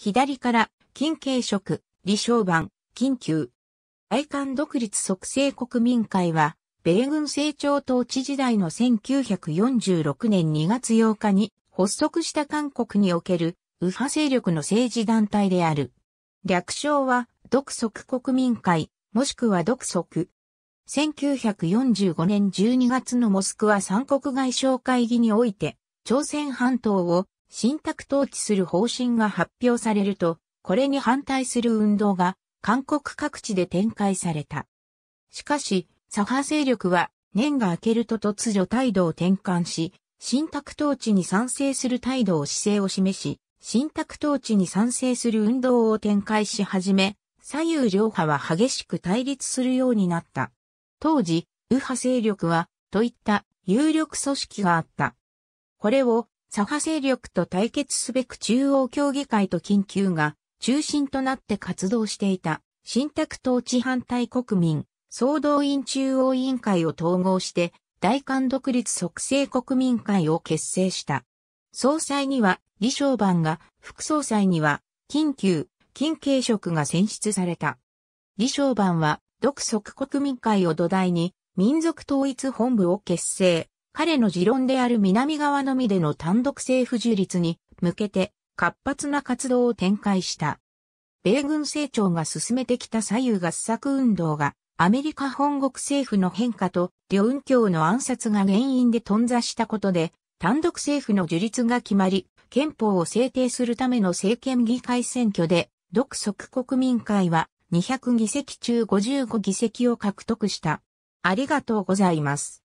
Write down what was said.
左から、金継職、李承晩、金急。愛韓独立促成国民会は、米軍成長統治時代の1946年2月8日に発足した韓国における右派勢力の政治団体である。略称は、独足国民会、もしくは独即。1945年12月のモスクワ三国外相会議において、朝鮮半島を信託統治する方針が発表されると、これに反対する運動が韓国各地で展開された。しかし、左派勢力は年が明けると突如態度を転換し、信託統治に賛成する態度を姿勢を示し、信託統治に賛成する運動を展開し始め、左右両派は激しく対立するようになった。当時、右派勢力は、といった有力組織があった。これを左派勢力と対決すべく中央協議会と緊急が中心となって活動していた新宅統治反対国民総動員中央委員会を統合して大韓独立促成国民会を結成した。総裁には李承晩が、副総裁には緊急、緊急職が選出された。李承晩は独足国民会を土台に民族統一本部を結成。彼の持論である南側のみでの単独政府樹立に向けて活発な活動を展開した。米軍政庁が進めてきた左右合作運動がアメリカ本国政府の変化と両運教の暗殺が原因で頓挫したことで単独政府の樹立が決まり憲法を制定するための政権議会選挙で独即国民会は200議席中55議席を獲得した。ありがとうございます。